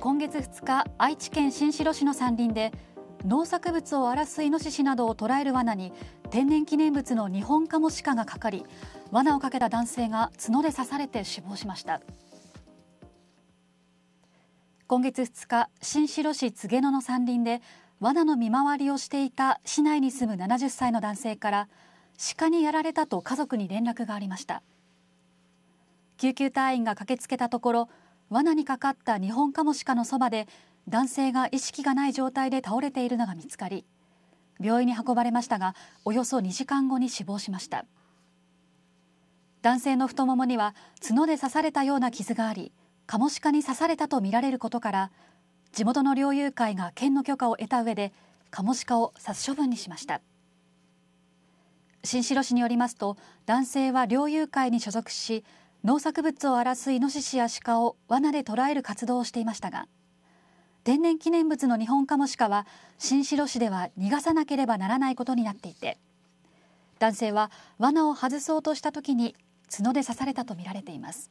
今月2日愛知県新城市の山林で農作物を荒らすイノシシなどを捕らえる罠に天然記念物のニホンカモシカがかかり罠をかけた男性が角で刺されて死亡しました今月2日新城市柘野の山林で罠の見回りをしていた市内に住む70歳の男性から鹿にやられたと家族に連絡がありました救急隊員が駆けつけたところ罠にかかった日本カモシカのそばで男性が意識がない状態で倒れているのが見つかり病院に運ばれましたがおよそ2時間後に死亡しました男性の太ももには角で刺されたような傷がありカモシカに刺されたとみられることから地元の猟友会が県の許可を得た上でカモシカを殺処分にしました新城市によりますと男性は猟友会に所属し農作物を荒らすイノシシやシカをわなで捕らえる活動をしていましたが天然記念物のニホンカモシカは新城市では逃がさなければならないことになっていて男性はわなを外そうとしたときに角で刺されたとみられています。